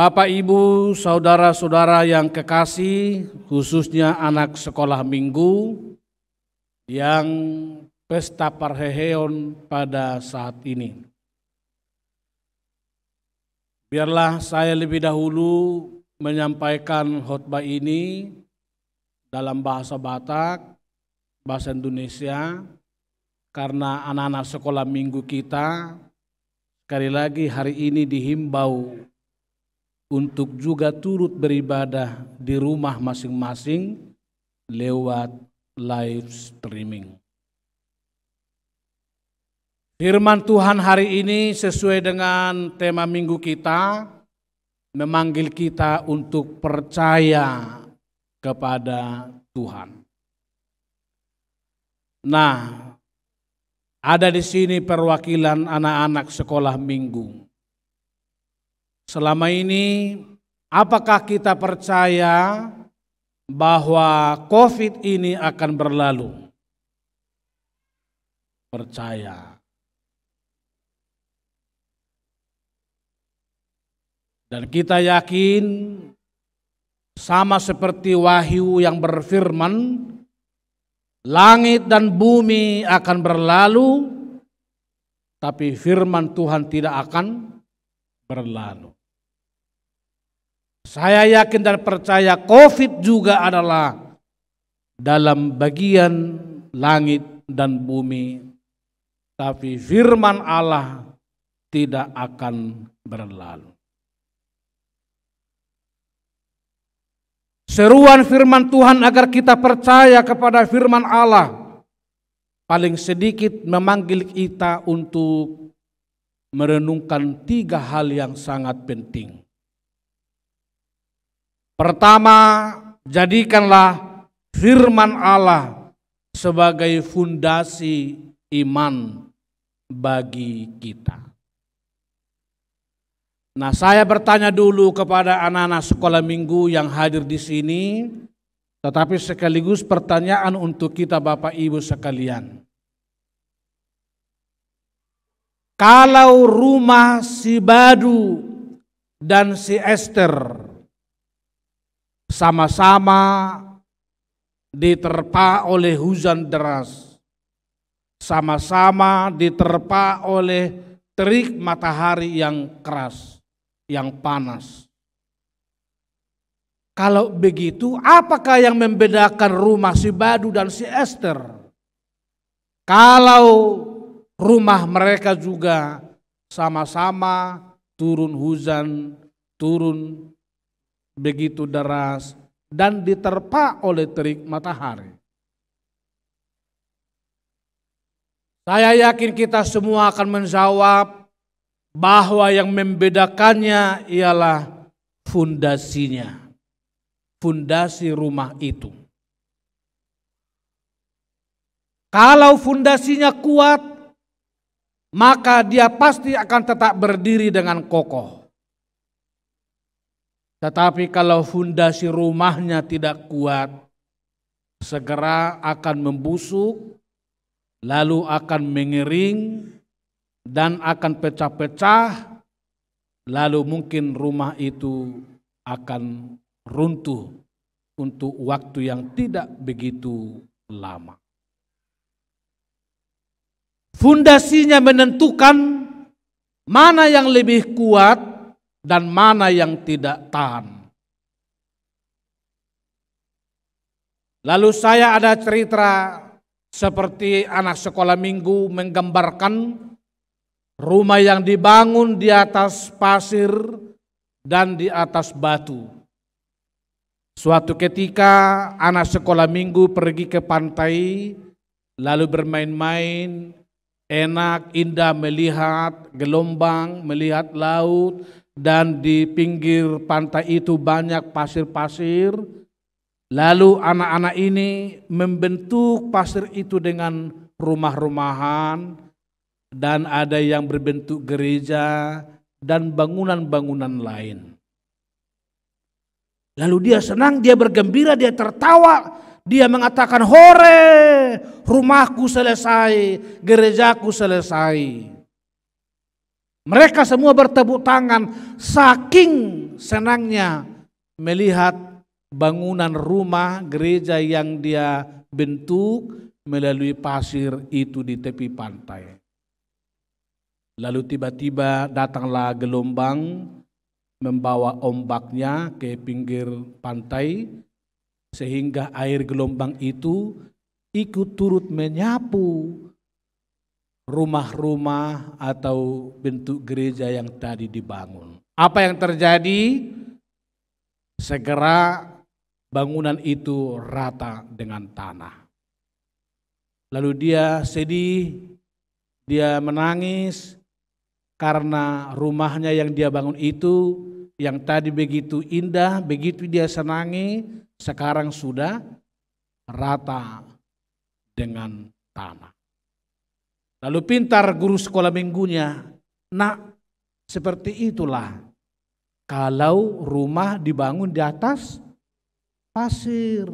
Bapak, Ibu, saudara-saudara yang kekasih, khususnya anak sekolah minggu yang pesta parheheon pada saat ini. Biarlah saya lebih dahulu menyampaikan khotbah ini dalam bahasa Batak, bahasa Indonesia, karena anak-anak sekolah minggu kita sekali lagi hari ini dihimbau untuk juga turut beribadah di rumah masing-masing lewat live streaming. Firman Tuhan hari ini sesuai dengan tema minggu kita memanggil kita untuk percaya kepada Tuhan. Nah, ada di sini perwakilan anak-anak sekolah minggu. Selama ini apakah kita percaya bahwa COVID ini akan berlalu? Percaya. Dan kita yakin sama seperti wahyu yang berfirman, langit dan bumi akan berlalu, tapi firman Tuhan tidak akan berlalu. Saya yakin dan percaya COVID juga adalah dalam bagian langit dan bumi. Tapi firman Allah tidak akan berlalu. Seruan firman Tuhan agar kita percaya kepada firman Allah paling sedikit memanggil kita untuk merenungkan tiga hal yang sangat penting. Pertama, jadikanlah firman Allah sebagai fundasi iman bagi kita. Nah, saya bertanya dulu kepada anak-anak sekolah minggu yang hadir di sini, tetapi sekaligus pertanyaan untuk kita Bapak Ibu sekalian. Kalau rumah si Badu dan si Esther sama-sama diterpa oleh hujan deras, sama-sama diterpa oleh terik matahari yang keras, yang panas. Kalau begitu, apakah yang membedakan rumah si Badu dan si Esther? Kalau rumah mereka juga sama-sama turun hujan, turun begitu deras dan diterpa oleh terik matahari. Saya yakin kita semua akan menjawab bahwa yang membedakannya ialah fundasinya, fundasi rumah itu. Kalau fundasinya kuat, maka dia pasti akan tetap berdiri dengan kokoh. Tetapi kalau fundasi rumahnya tidak kuat, segera akan membusuk, lalu akan mengering, dan akan pecah-pecah, lalu mungkin rumah itu akan runtuh untuk waktu yang tidak begitu lama. Fundasinya menentukan mana yang lebih kuat dan mana yang tidak tahan. Lalu saya ada cerita seperti anak sekolah minggu menggambarkan rumah yang dibangun di atas pasir dan di atas batu. Suatu ketika anak sekolah minggu pergi ke pantai lalu bermain-main, enak, indah melihat gelombang, melihat laut, dan di pinggir pantai itu banyak pasir-pasir. Lalu anak-anak ini membentuk pasir itu dengan rumah-rumahan dan ada yang berbentuk gereja dan bangunan-bangunan lain. Lalu dia senang, dia bergembira, dia tertawa, dia mengatakan, "Hore, rumahku selesai, gerejaku selesai." Mereka semua bertepuk tangan saking senangnya melihat bangunan rumah gereja yang dia bentuk melalui pasir itu di tepi pantai. Lalu tiba-tiba datanglah gelombang membawa ombaknya ke pinggir pantai sehingga air gelombang itu ikut turut menyapu rumah-rumah atau bentuk gereja yang tadi dibangun. Apa yang terjadi? Segera bangunan itu rata dengan tanah. Lalu dia sedih, dia menangis karena rumahnya yang dia bangun itu yang tadi begitu indah, begitu dia senangi, sekarang sudah rata dengan tanah. Lalu pintar guru sekolah minggunya, nak seperti itulah kalau rumah dibangun di atas pasir.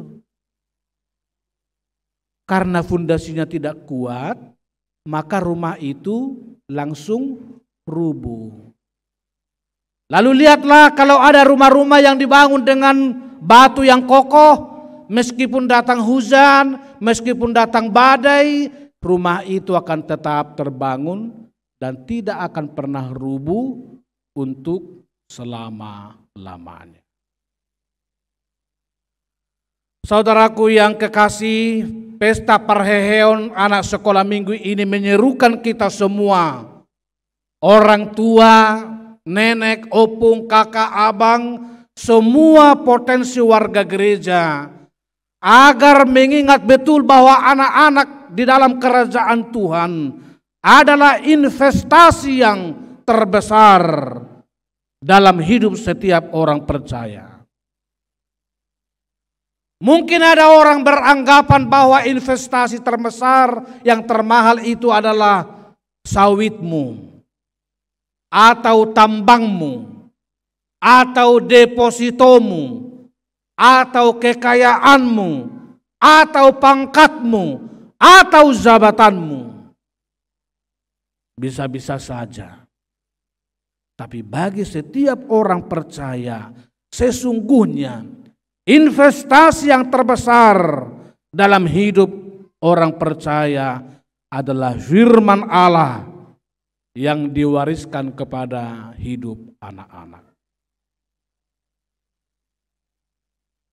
Karena fundasinya tidak kuat, maka rumah itu langsung rubuh. Lalu lihatlah kalau ada rumah-rumah yang dibangun dengan batu yang kokoh, meskipun datang hujan, meskipun datang badai, rumah itu akan tetap terbangun dan tidak akan pernah rubuh untuk selama-lamanya. Saudaraku yang kekasih, pesta perheheon anak sekolah minggu ini menyerukan kita semua. Orang tua, nenek, opung, kakak, abang, semua potensi warga gereja agar mengingat betul bahwa anak-anak di dalam kerajaan Tuhan adalah investasi yang terbesar dalam hidup setiap orang percaya. Mungkin ada orang beranggapan bahwa investasi terbesar yang termahal itu adalah sawitmu atau tambangmu atau depositomu atau kekayaanmu atau pangkatmu atau jabatanmu. Bisa-bisa saja. Tapi bagi setiap orang percaya, sesungguhnya investasi yang terbesar dalam hidup orang percaya adalah firman Allah yang diwariskan kepada hidup anak-anak.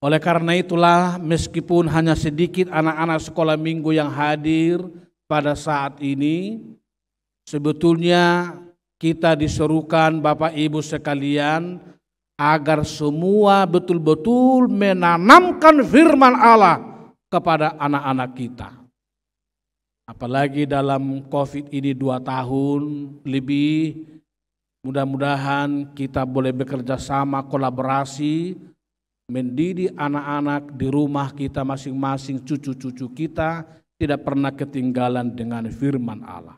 Oleh karena itulah meskipun hanya sedikit anak-anak sekolah minggu yang hadir pada saat ini, sebetulnya kita diserukan Bapak Ibu sekalian agar semua betul-betul menanamkan firman Allah kepada anak-anak kita. Apalagi dalam COVID ini dua tahun lebih, mudah-mudahan kita boleh bekerja sama kolaborasi mendidik anak-anak di rumah kita masing-masing, cucu-cucu kita tidak pernah ketinggalan dengan firman Allah.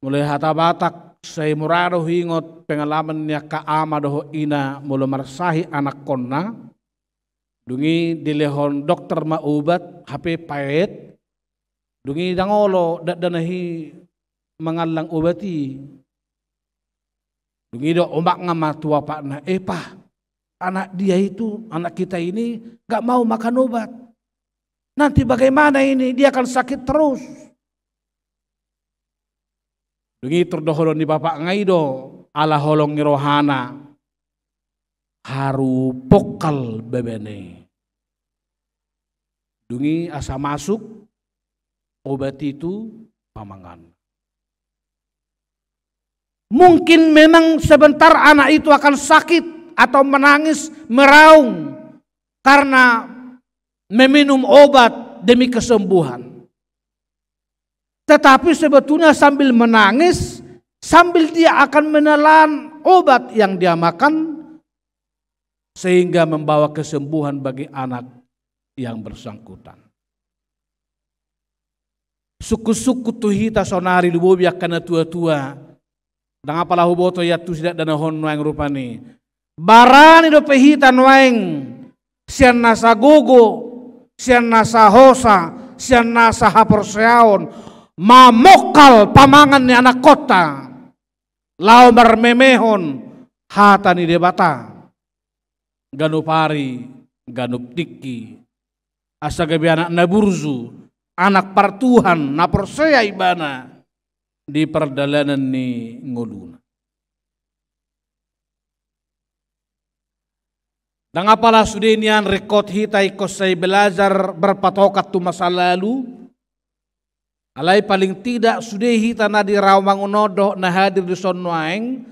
Mulai hata batak, saya muraruh ingat pengalamannya ka ama doho ina mulu marsahi anak konna. Dungi dilehon dokter maubat HP payet. Dungi dangolo danahi mengalang obati. Dungi do omak ngama tua pak na eh anak dia itu, anak kita ini gak mau makan obat. Nanti bagaimana ini? Dia akan sakit terus. Begitu doholon di bapak ngaido ala holong rohana haru pokal bebene. Dungi asa masuk obat itu pamangan. Mungkin memang sebentar anak itu akan sakit atau menangis meraung karena meminum obat demi kesembuhan. Tetapi sebetulnya sambil menangis, sambil dia akan menelan obat yang dia makan sehingga membawa kesembuhan bagi anak yang bersangkutan. Suku-suku tuhita sonari lubobiak karena tua-tua. Dan apalah hubo ya tu tidak dana honno yang rupani. Baran do pehitan waeng sian nasa gugu sian nasa hosa sian nasa haporseaon mamokal pamangan ni anak kota lau mermemehon hata ni debata ganupari ganup tiki asa gabi anak naburzu anak partuhan napor persea ibana di perdalanan ni nguluna Dan apalah yang rekod hitai kosai belajar berpatokat tu masa lalu. Alai paling tidak sudah hita di rawang unodo na hadir di sonwaeng.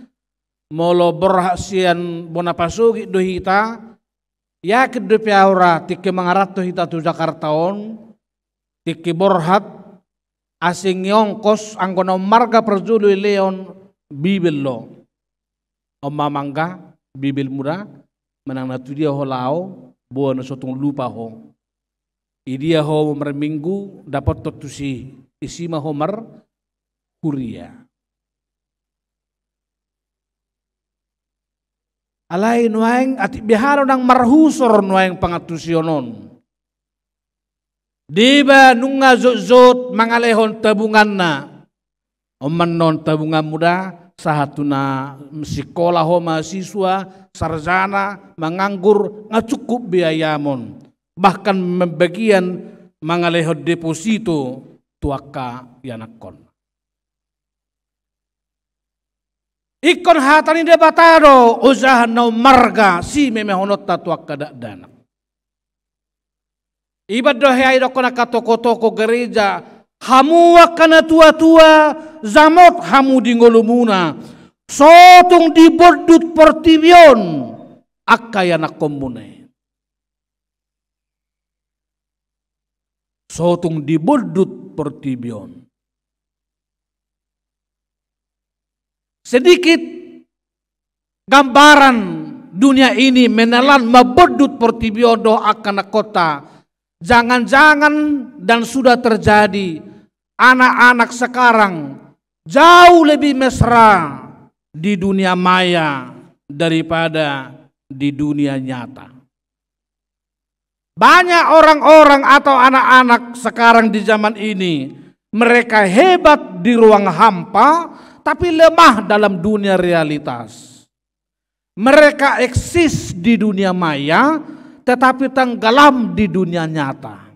Molo berhasian bonapasugi hita. Ya kedepi aura tiki mengarat tu hita tu Jakartaon. Tiki borhat asing yongkos angkono marga perjulu leon bibel lo. Oma mangga bibil murah menang natu dia ho lao boa na sotong lupa ho idia ho mer minggu dapat totusi isima ho mer kuria alai nuang ati biharo nang marhusor nuang onon. diba nunga zot zot mangalehon tabungan na oman non tabungan muda sahatuna sekolah mahasiswa sarjana menganggur nggak biaya biayamon bahkan membagian mengalih deposito tuaka yanakon ikon hatani debatado usahan nau marga si memehonot dak dana ibadah dohai dokona toko-toko gereja hamu wakana tua-tua zamot hamu di ngolumuna sotong di bordut pertibion akayana komune sotong di bordut pertibion sedikit gambaran dunia ini menelan mabodut pertibiodo akana kota Jangan-jangan dan sudah terjadi anak-anak sekarang jauh lebih mesra di dunia maya daripada di dunia nyata. Banyak orang-orang atau anak-anak sekarang di zaman ini mereka hebat di ruang hampa tapi lemah dalam dunia realitas. Mereka eksis di dunia maya tetapi tenggelam di dunia nyata.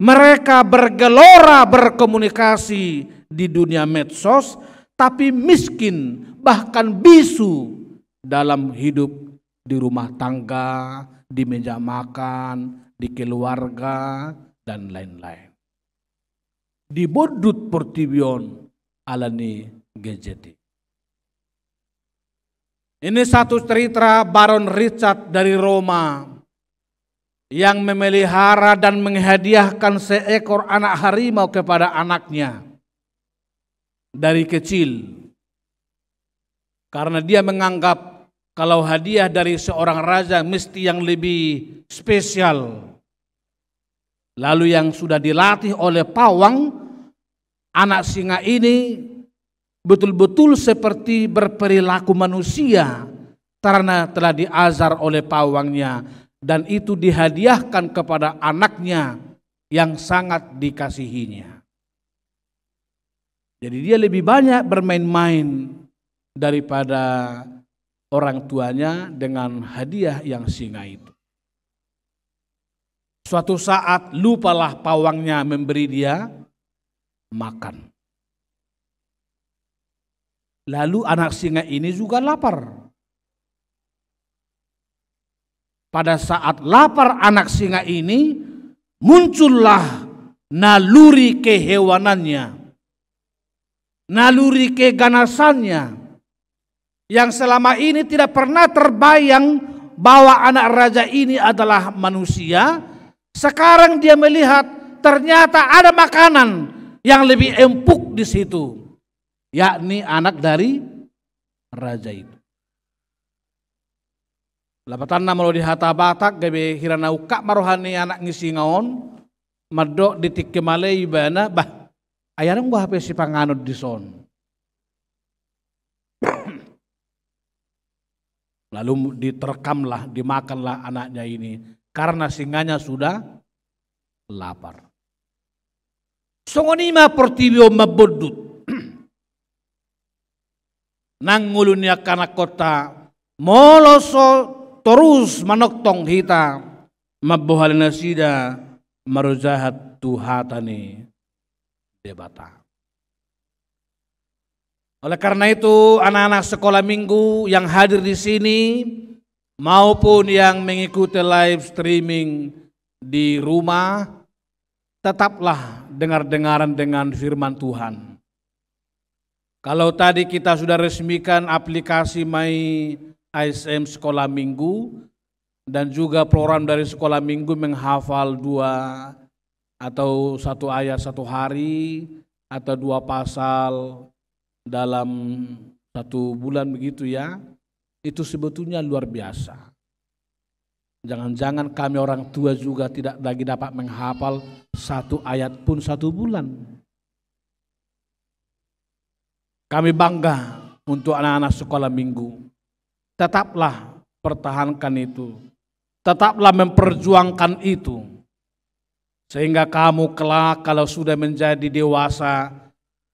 Mereka bergelora berkomunikasi di dunia medsos, tapi miskin, bahkan bisu dalam hidup di rumah tangga, di meja makan, di keluarga, dan lain-lain. Di bodut pertibion alani gejeti. Ini satu cerita Baron Richard dari Roma yang memelihara dan menghadiahkan seekor anak harimau kepada anaknya dari kecil. Karena dia menganggap kalau hadiah dari seorang raja mesti yang lebih spesial. Lalu yang sudah dilatih oleh pawang, anak singa ini betul-betul seperti berperilaku manusia karena telah diazar oleh pawangnya dan itu dihadiahkan kepada anaknya yang sangat dikasihinya. Jadi dia lebih banyak bermain-main daripada orang tuanya dengan hadiah yang singa itu. Suatu saat lupalah pawangnya memberi dia makan. Lalu anak singa ini juga lapar pada saat lapar anak singa ini muncullah naluri kehewanannya, naluri keganasannya yang selama ini tidak pernah terbayang bahwa anak raja ini adalah manusia. Sekarang dia melihat ternyata ada makanan yang lebih empuk di situ, yakni anak dari raja itu. Lapatan na di hata batak gabe hirana uka marohani anak ngisi ngaon madok ditik kemale ibana bah ayana gua hape si panganut di son. Lalu diterkamlah, dimakanlah anaknya ini karena singanya sudah lapar. Songonima portibio mabudut Nang ngulunya kana kota moloso terus manoktong hita mabuhal nasida maruzahat tuhatani debata. Oleh karena itu anak-anak sekolah minggu yang hadir di sini maupun yang mengikuti live streaming di rumah tetaplah dengar-dengaran dengan firman Tuhan. Kalau tadi kita sudah resmikan aplikasi My ASM sekolah minggu dan juga program dari sekolah minggu menghafal dua atau satu ayat satu hari atau dua pasal dalam satu bulan begitu ya itu sebetulnya luar biasa jangan-jangan kami orang tua juga tidak lagi dapat menghafal satu ayat pun satu bulan kami bangga untuk anak-anak sekolah minggu tetaplah pertahankan itu. Tetaplah memperjuangkan itu. Sehingga kamu kelak kalau sudah menjadi dewasa,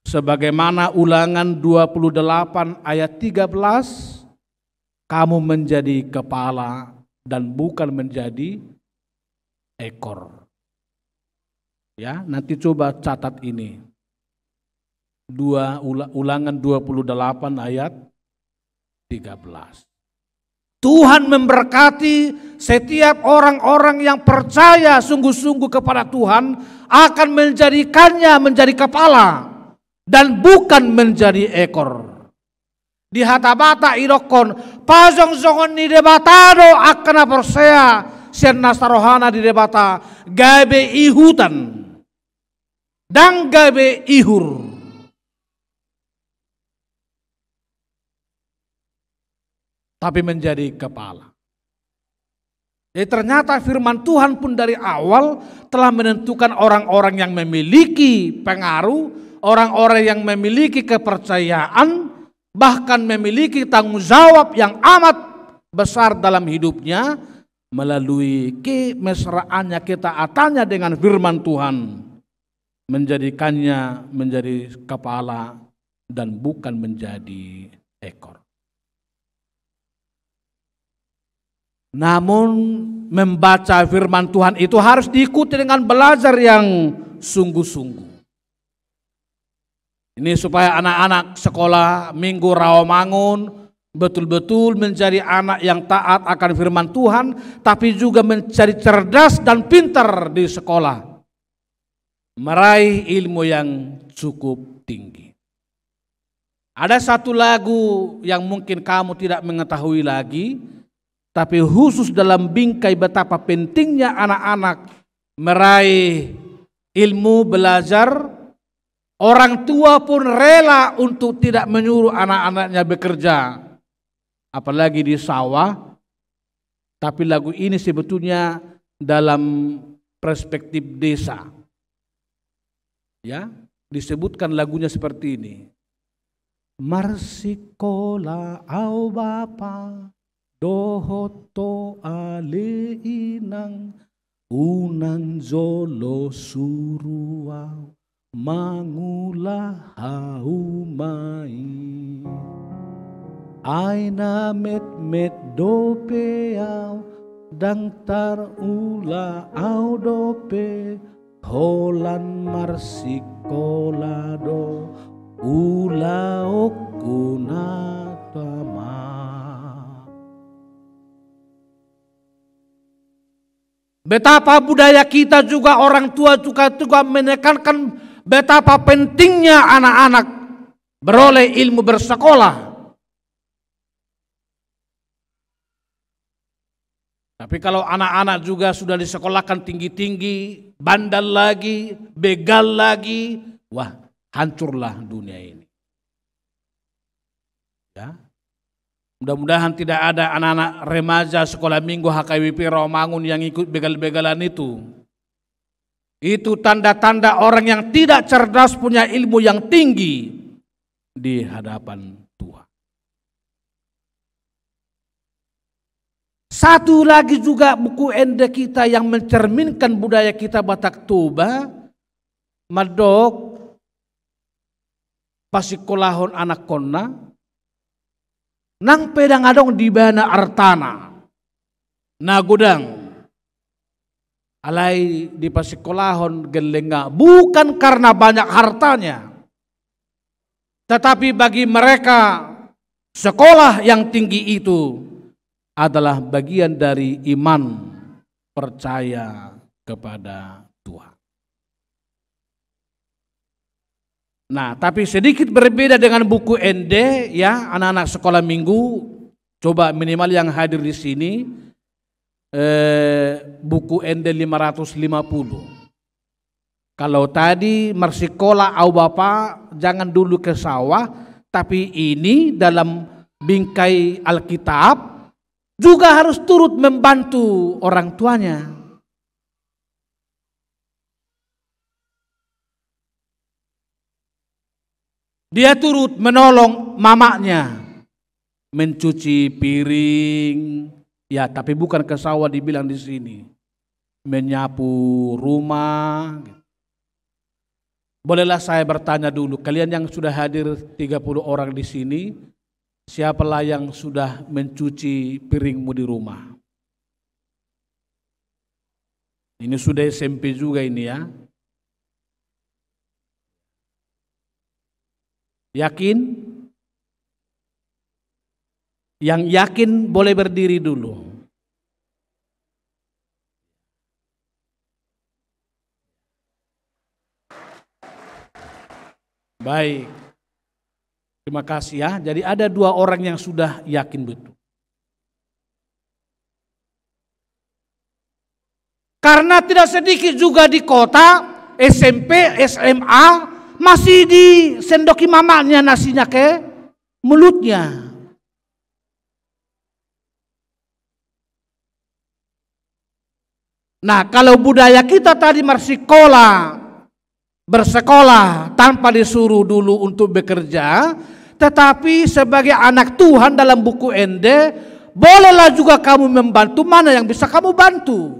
sebagaimana ulangan 28 ayat 13, kamu menjadi kepala dan bukan menjadi ekor. Ya, nanti coba catat ini. Dua ulangan 28 ayat 13. Tuhan memberkati setiap orang-orang yang percaya sungguh-sungguh kepada Tuhan akan menjadikannya menjadi kepala dan bukan menjadi ekor. Di hatabata irokon, pasong songon ni debatado akan persea sian nasarohana di debata gabe ihutan dan gabe ihur. tapi menjadi kepala. Jadi eh, ternyata firman Tuhan pun dari awal telah menentukan orang-orang yang memiliki pengaruh, orang-orang yang memiliki kepercayaan, bahkan memiliki tanggung jawab yang amat besar dalam hidupnya melalui kemesraannya atanya dengan firman Tuhan menjadikannya menjadi kepala dan bukan menjadi ekor. Namun membaca firman Tuhan itu harus diikuti dengan belajar yang sungguh-sungguh. Ini supaya anak-anak sekolah Minggu Rawamangun betul-betul menjadi anak yang taat akan firman Tuhan, tapi juga mencari cerdas dan pintar di sekolah. Meraih ilmu yang cukup tinggi. Ada satu lagu yang mungkin kamu tidak mengetahui lagi, tapi khusus dalam bingkai betapa pentingnya anak-anak meraih ilmu, belajar. Orang tua pun rela untuk tidak menyuruh anak-anaknya bekerja. Apalagi di sawah. Tapi lagu ini sebetulnya dalam perspektif desa. Ya, disebutkan lagunya seperti ini. Marsikola au bapa dohoto ale inang unan jolo suruau mangula haumai aina met met dopeau dang tar ula au dope holan marsik kolado ula okunato Betapa budaya kita juga orang tua juga juga menekankan betapa pentingnya anak-anak beroleh ilmu bersekolah. Tapi kalau anak-anak juga sudah disekolahkan tinggi-tinggi, bandel lagi, begal lagi, wah hancurlah dunia ini. Ya, Mudah-mudahan tidak ada anak-anak remaja sekolah minggu HKWP Romangun yang ikut begal-begalan itu. Itu tanda-tanda orang yang tidak cerdas punya ilmu yang tinggi di hadapan Tuhan. Satu lagi juga buku ende kita yang mencerminkan budaya kita Batak Toba, Madok, Pasikolahon Anak Konna, Nang pedang adong di bana artana. Na gudang. Alai di pasikolahon gelenga. Bukan karena banyak hartanya. Tetapi bagi mereka sekolah yang tinggi itu adalah bagian dari iman percaya kepada Nah, tapi sedikit berbeda dengan buku ND ya, anak-anak sekolah minggu coba minimal yang hadir di sini eh, buku ND 550. Kalau tadi marsikola au bapak jangan dulu ke sawah, tapi ini dalam bingkai Alkitab juga harus turut membantu orang tuanya. Dia turut menolong mamanya mencuci piring. Ya, tapi bukan ke sawah dibilang di sini. Menyapu rumah. Bolehlah saya bertanya dulu, kalian yang sudah hadir 30 orang di sini, siapalah yang sudah mencuci piringmu di rumah? Ini sudah SMP juga ini ya. Yakin? Yang yakin boleh berdiri dulu. Baik. Terima kasih ya. Jadi ada dua orang yang sudah yakin betul. Karena tidak sedikit juga di kota SMP, SMA masih disendoki mamanya nasinya ke mulutnya. Nah, kalau budaya kita tadi sekolah, bersekolah tanpa disuruh dulu untuk bekerja, tetapi sebagai anak Tuhan dalam buku ND, bolehlah juga kamu membantu mana yang bisa kamu bantu.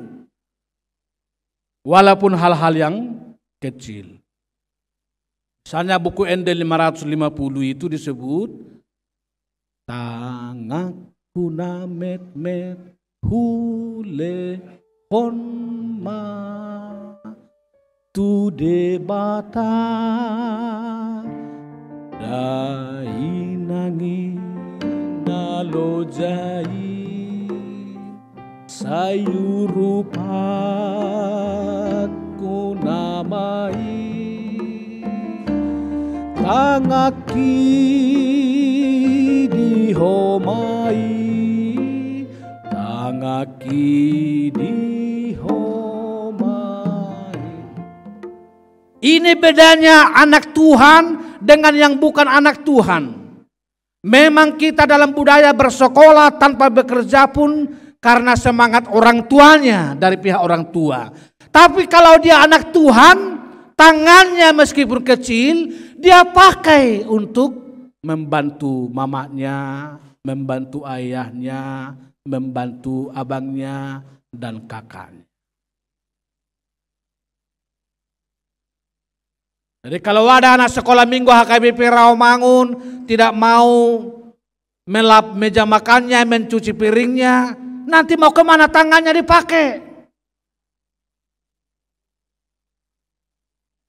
Walaupun hal-hal yang kecil. Misalnya buku Ende 550 itu disebut Tangaku namet met hule ma tu debata dai nangi nalo jai sayurupat ku namai ini bedanya anak Tuhan dengan yang bukan anak Tuhan Memang kita dalam budaya bersekolah tanpa bekerja pun karena semangat orang tuanya dari pihak orang tua. Tapi kalau dia anak Tuhan, tangannya meskipun kecil, dia pakai untuk membantu mamanya, membantu ayahnya, membantu abangnya dan kakaknya. Jadi kalau ada anak sekolah minggu HKBP Mangun tidak mau melap meja makannya, mencuci piringnya, nanti mau kemana tangannya dipakai?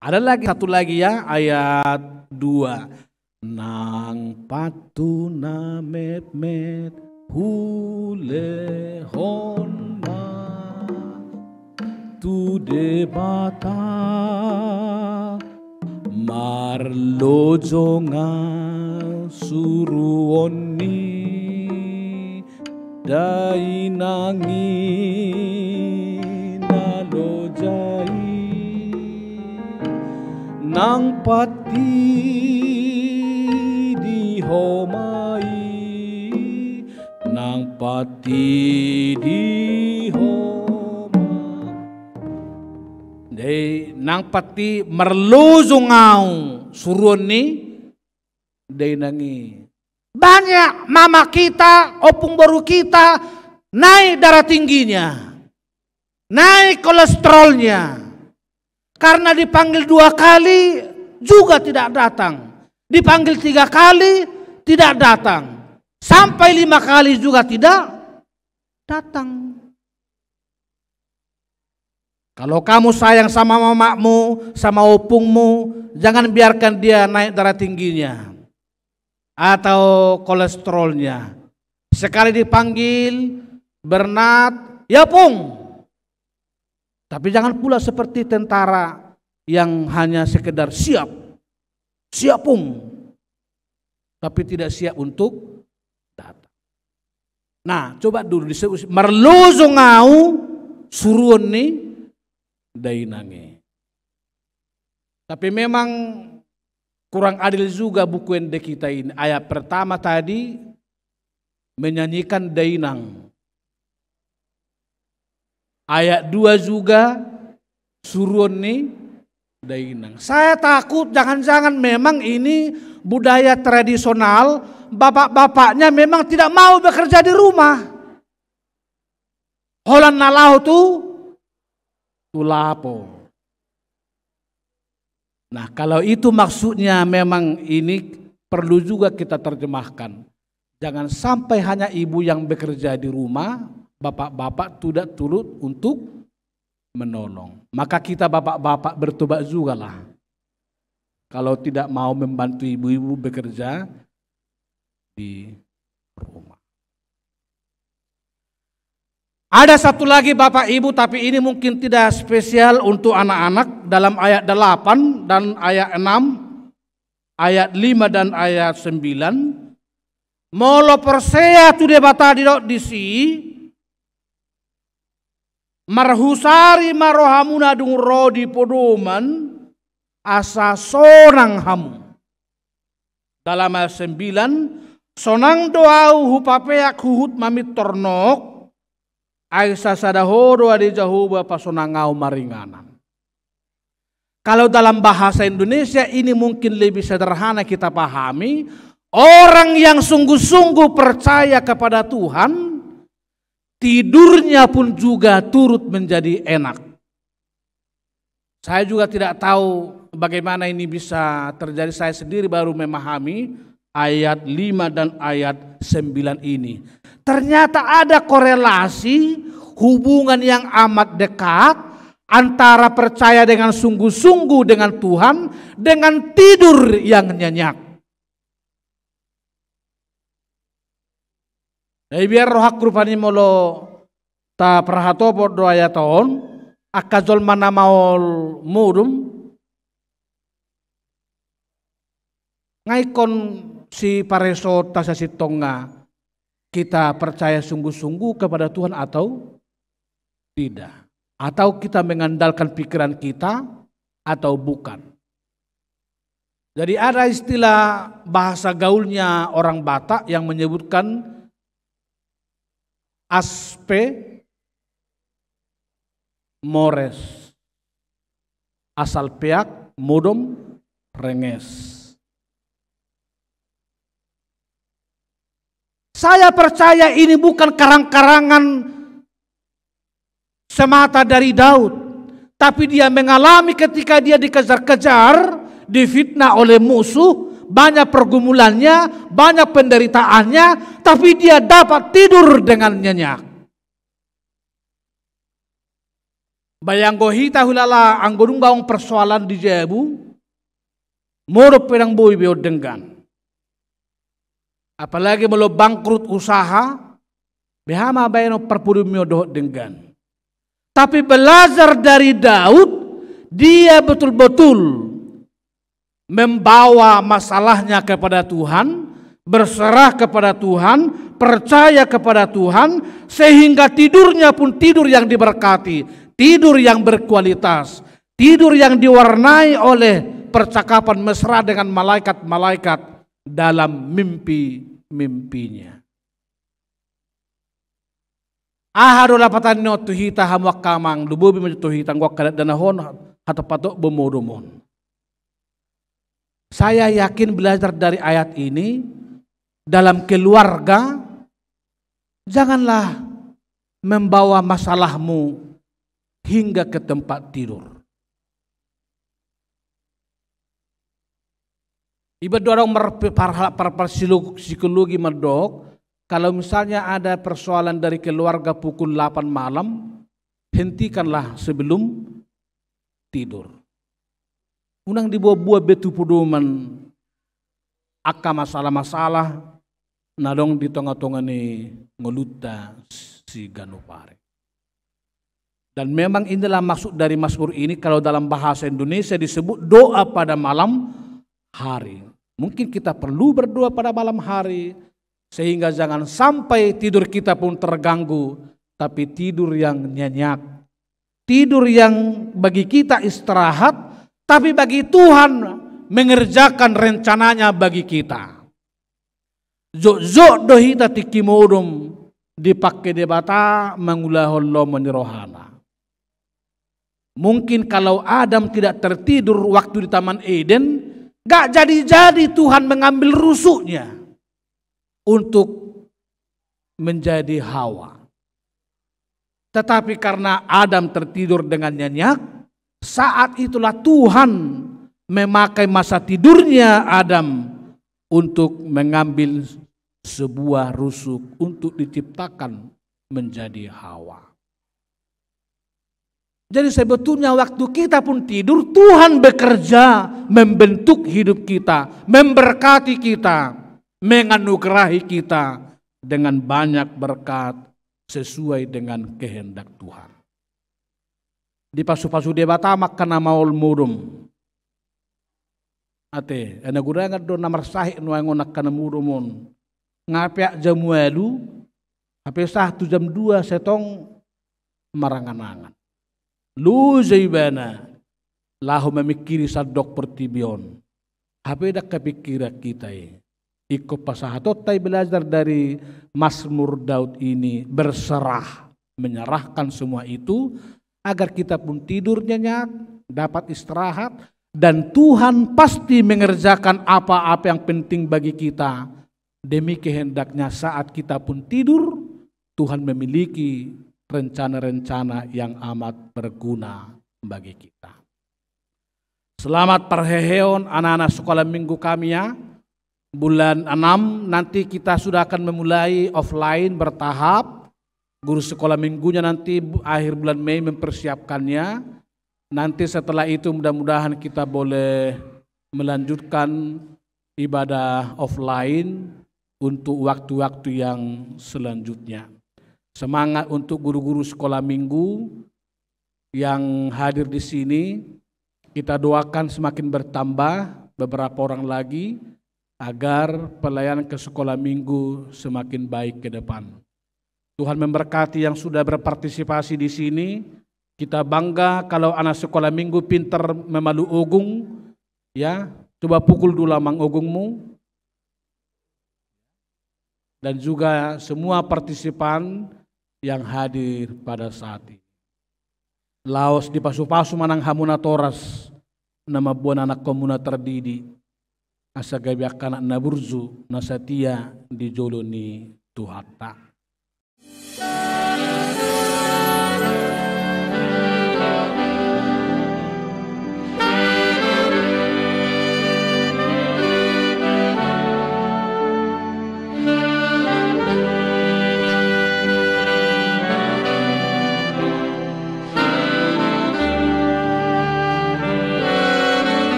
Ada lagi satu lagi ya ayat dua Nang patu na met hule honma tu debata marlo jonga suruoni dai nangi nang pati di homai nang pati di homai nang pati merluzungau surun ni dei nangi banyak mama kita opung baru kita naik darah tingginya naik kolesterolnya karena dipanggil dua kali juga tidak datang. Dipanggil tiga kali tidak datang. Sampai lima kali juga tidak datang. Kalau kamu sayang sama mamamu, sama opungmu, jangan biarkan dia naik darah tingginya atau kolesterolnya. Sekali dipanggil, Bernat, ya pung, tapi jangan pula seperti tentara yang hanya sekedar siap, siap pun. tapi tidak siap untuk datang. Nah, coba dulu disebut merluzu ngau suruun ni dainange. Tapi memang kurang adil juga buku yang kita ini. Ayat pertama tadi menyanyikan dainang. Ayat 2 juga suruh nih dainang. Saya takut jangan-jangan memang ini budaya tradisional bapak-bapaknya memang tidak mau bekerja di rumah. Holan nalau tu tulapo. Nah kalau itu maksudnya memang ini perlu juga kita terjemahkan. Jangan sampai hanya ibu yang bekerja di rumah, bapak-bapak tidak turut untuk menolong. Maka kita bapak-bapak bertobat juga lah. Kalau tidak mau membantu ibu-ibu bekerja di rumah. Ada satu lagi Bapak Ibu tapi ini mungkin tidak spesial untuk anak-anak dalam ayat 8 dan ayat 6, ayat 5 dan ayat 9. Molo persea tu debata di sini marhusari marohamuna dung rodi podoman asa sonang hamu. Dalam ayat 9, sonang uhu hupapeak huhut mamit tornok, aisa sadahoro adi jahuba pasonangau maringanan. Kalau dalam bahasa Indonesia ini mungkin lebih sederhana kita pahami, orang yang sungguh-sungguh percaya kepada Tuhan, Tidurnya pun juga turut menjadi enak. Saya juga tidak tahu bagaimana ini bisa terjadi. Saya sendiri baru memahami ayat 5 dan ayat 9 ini. Ternyata ada korelasi hubungan yang amat dekat antara percaya dengan sungguh-sungguh dengan Tuhan dengan tidur yang nyenyak. Nah biar rohak grupani molo ta perhato doa doaya tahun akazol mana maul murum ngaikon si pareso tasasi tonga kita percaya sungguh-sungguh kepada Tuhan atau tidak atau kita mengandalkan pikiran kita atau bukan jadi ada istilah bahasa gaulnya orang Batak yang menyebutkan Aspe Mores. Asal peak mudum renges. Saya percaya ini bukan karang-karangan semata dari Daud. Tapi dia mengalami ketika dia dikejar-kejar, difitnah oleh musuh, banyak pergumulannya, banyak penderitaannya, tapi dia dapat tidur dengan nyenyak. bayang gohi tahulala anggurung gaung persoalan di Jebu, murup pedang boi beo dengan. Apalagi melo bangkrut usaha, behama bayano perpudu doh dengan. Tapi belajar dari Daud, dia betul-betul membawa masalahnya kepada Tuhan, berserah kepada Tuhan, percaya kepada Tuhan, sehingga tidurnya pun tidur yang diberkati, tidur yang berkualitas, tidur yang diwarnai oleh percakapan mesra dengan malaikat-malaikat dalam mimpi-mimpinya. Aharu lapatan no tuhita hamuak kamang majutuhita ngwak kadat danahon hatapatok bomodomon. Saya yakin belajar dari ayat ini dalam keluarga janganlah membawa masalahmu hingga ke tempat tidur. Iba orang psikologi medok, kalau misalnya ada persoalan dari keluarga pukul 8 malam, hentikanlah sebelum tidur unang dibuat-buat betu puduman akan masalah-masalah nadong di tengah-tengah ni ngeluta si ganupare. Dan memang inilah maksud dari Mazmur ini kalau dalam bahasa Indonesia disebut doa pada malam hari. Mungkin kita perlu berdoa pada malam hari sehingga jangan sampai tidur kita pun terganggu tapi tidur yang nyenyak. Tidur yang bagi kita istirahat tapi bagi Tuhan mengerjakan rencananya bagi kita. Zok-zok dohita dipakai debata Allah menirohana. Mungkin kalau Adam tidak tertidur waktu di Taman Eden, gak jadi-jadi Tuhan mengambil rusuknya untuk menjadi Hawa. Tetapi karena Adam tertidur dengan nyenyak, saat itulah Tuhan memakai masa tidurnya Adam untuk mengambil sebuah rusuk untuk diciptakan menjadi Hawa. Jadi sebetulnya waktu kita pun tidur, Tuhan bekerja membentuk hidup kita, memberkati kita, menganugerahi kita dengan banyak berkat sesuai dengan kehendak Tuhan di pasu-pasu dia batamak kana maul murum ate ana ngat do namar sahih no ngonak kana murumon ngapia jam walu hape tu jam dua setong marangan-angan lu zaibana lahu memikiri sadok pertibion hape dak kepikira kita ini? E. Iko pasahatot tai belajar dari Mazmur Daud ini berserah menyerahkan semua itu agar kita pun tidur nyenyak, dapat istirahat, dan Tuhan pasti mengerjakan apa-apa yang penting bagi kita. Demi kehendaknya saat kita pun tidur, Tuhan memiliki rencana-rencana yang amat berguna bagi kita. Selamat perheheon anak-anak sekolah minggu kami ya. Bulan 6 nanti kita sudah akan memulai offline bertahap Guru sekolah minggunya nanti akhir bulan Mei mempersiapkannya. Nanti setelah itu mudah-mudahan kita boleh melanjutkan ibadah offline untuk waktu-waktu yang selanjutnya. Semangat untuk guru-guru sekolah minggu yang hadir di sini. Kita doakan semakin bertambah beberapa orang lagi agar pelayanan ke sekolah minggu semakin baik ke depan. Tuhan memberkati yang sudah berpartisipasi di sini. Kita bangga kalau anak sekolah minggu pinter memalu ogung. Ya, coba pukul dulu mang ogungmu. Dan juga semua partisipan yang hadir pada saat ini. Laos di pasu-pasu manang hamuna toras. Nama buan anak komuna terdidi. Asa gabiak anak naburzu nasatia dijoloni joloni Tuhatta. Yeah.